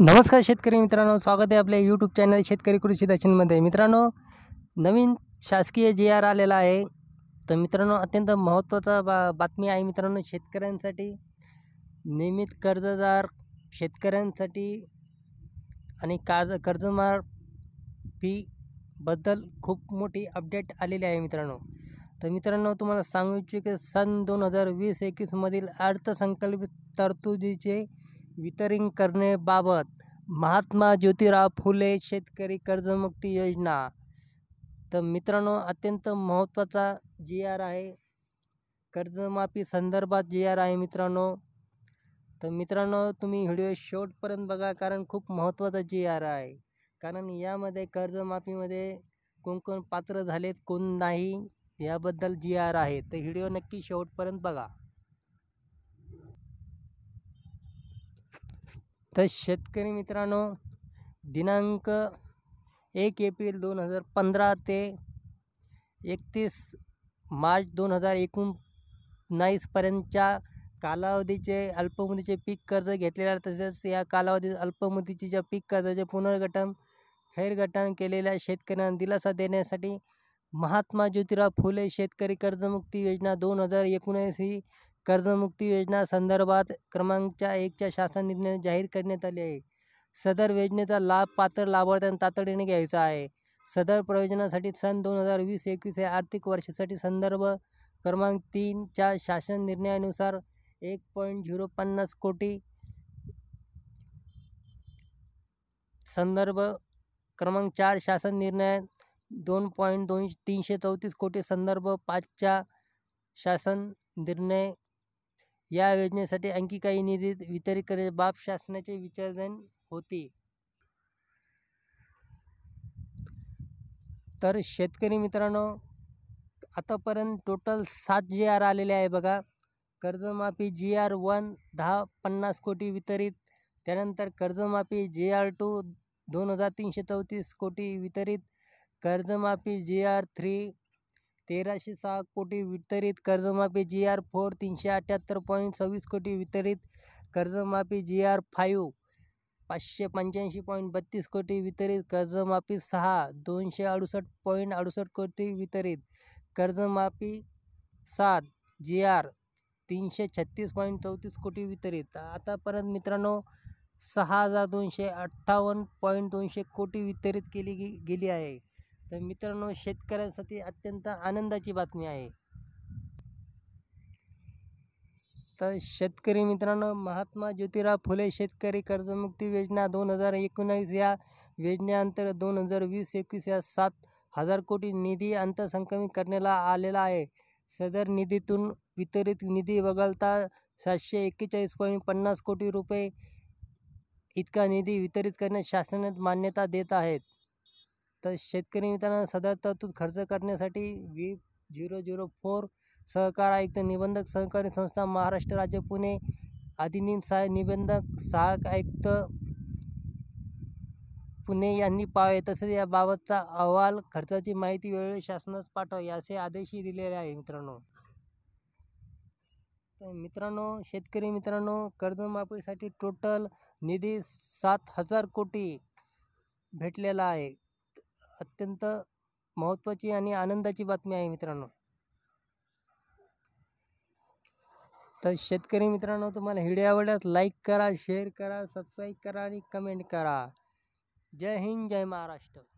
नमस्कार शेतकरी मित्रांनो स्वागत आहे आपल्या यूट्यूब चॅनल शेतकरी कृषी दर्शनमध्ये मित्रांनो नवीन शासकीय जे आर आलेला आहे तर मित्रांनो अत्यंत महत्त्वाचा बा बातमी आहे मित्रांनो शेतकऱ्यांसाठी नियमित कर्जदार शेतकऱ्यांसाठी आणि कर्ज कर्जमार फीबद्दल खूप मोठी अपडेट आलेली आहे मित्रांनो तर मित्रांनो तुम्हाला सांगू इच्छितो की सन दोन हजार वीस एकवीसमधील अर्थसंकल्पित तरतुदीचे वितरित करण्याबाबत महात्मा ज्योतिराव फुले शेतकरी कर्जमुक्ती योजना तर मित्रांनो अत्यंत महत्त्वाचा जी आर आहे कर्जमाफी संदर्भात जी आर आहे मित्रांनो तर मित्रांनो तुम्ही व्हिडिओ शेवटपर्यंत बघा कारण खूप महत्त्वाचा जी आर आहे कारण यामध्ये कर्जमाफीमध्ये कोण कोण पात्र झालेत कोण नाही याबद्दल जी आर आहे तर व्हिडिओ नक्की शेवटपर्यंत बघा तर शेतकरी मित्रांनो दिनांक एक एप्रिल दोन हजार पंधरा ते एकतीस मार्च दोन हजार एकोणनाईसपर्यंतच्या कालावधीचे अल्पमुदीचे पीक कर्ज घेतलेल्या तसेच या कालावधीत ज्या पीक कर्जाचे पुनर्गठन फेरगठन केलेल्या शेतकऱ्यांना दिलासा देण्यासाठी महात्मा ज्योतिराव फुले शेतकरी कर्जमुक्ती योजना दोन हजार एकोणीस ही कर्जमुक्ती योजना संदर्भात क्रमांकच्या एकच्या शासन निर्णय जाहीर करण्यात आले आहे सदर योजनेचा लाभ पात्र लाभार्थ्यांना तातडीने घ्यायचा आहे सदर प्रयोजनासाठी सन दोन हजार वीस एकवीस या आर्थिक वर्षासाठी संदर्भ क्रमांक तीनच्या शासन निर्णयानुसार एक पॉईंट झिरो पन्नास कोटी संदर्भ क्रमांक चार शासन निर्णय दोन पॉईंट दोन तीनशे चौतीस कोटी संदर्भ पाचच्या शासन निर्णय या योजनेसाठी आणखी काही निधी वितरित करे बाब शासनाचे विचारधन होते तर शेतकरी मित्रांनो आतापर्यंत टोटल सात जी आर आलेले आहे बघा कर्जमाफी जी आर वन दहा पन्नास कोटी वितरित त्यानंतर कर्जमाफी जी आर टू दोन हजार तीनशे चौतीस कोटी वितरित कर्जमाफी जी आर थ्री तेराशे सहा कोटी वितरित कर्जमाफी जी आर फोर तीनशे अठ्ठ्याहत्तर पॉईंट सव्वीस कोटी वितरित कर्जमाफी जी आर फाईव पाचशे पंच्याऐंशी पॉईंट बत्तीस कोटी वितरित कर्जमाफी सहा दोनशे अडुसष्ट पॉईंट अडुसष्ट कोटी वितरित कर्जमाफी सात जी आर तीनशे छत्तीस पॉईंट चौतीस कोटी वितरित आतापर्यंत मित्रांनो सहा हजार दोनशे अठ्ठावन्न पॉईंट दोनशे कोटी वितरित केली गे गेली आहे तर मित्रांनो शेतकऱ्यांसाठी अत्यंत आनंदाची बातमी आहे तर शेतकरी मित्रांनो महात्मा ज्योतिराव फुले शेतकरी कर्जमुक्ती योजना दोन हजार एकोणावीस या योजनेअंतर्गत दोन हजार वीस एकवीस या सात हजार कोटी निधी अंतसंकमित करण्याला आलेला आहे सदर निधीतून वितरित निधी वगळता सातशे एक्केचाळीस पॉईंट पन्नास कोटी रुपये इतका निधी वितरित करण्यास शासनात मान्यता देत आहेत तर शेतकरी मित्रांनो सदर तरतूद खर्च करण्यासाठी व्ही झिरो झिरो फोर सहकार आयुक्त निबंधक सहकारी संस्था महाराष्ट्र राज्य पुणे आदिनी सहा निबंधक सहायक आयुक्त पुणे यांनी पाहावे तसेच याबाबतचा अहवाल खर्चाची माहिती वेळोवेळी शासनास पाठव असे आदेशही दिलेले आहे मित्रांनो तर मित्रांनो शेतकरी मित्रांनो कर्जमाफीसाठी टोटल निधी सात हजार कोटी भेटलेला आहे अत्यंत महत्त्वाची आणि आनंदाची बातमी आहे मित्रांनो तर शेतकरी मित्रांनो तुम्हाला व्हिडिओ आवडल्यास लाईक करा शेअर करा सबस्क्राईब करा आणि कमेंट करा जय हिंद जय महाराष्ट्र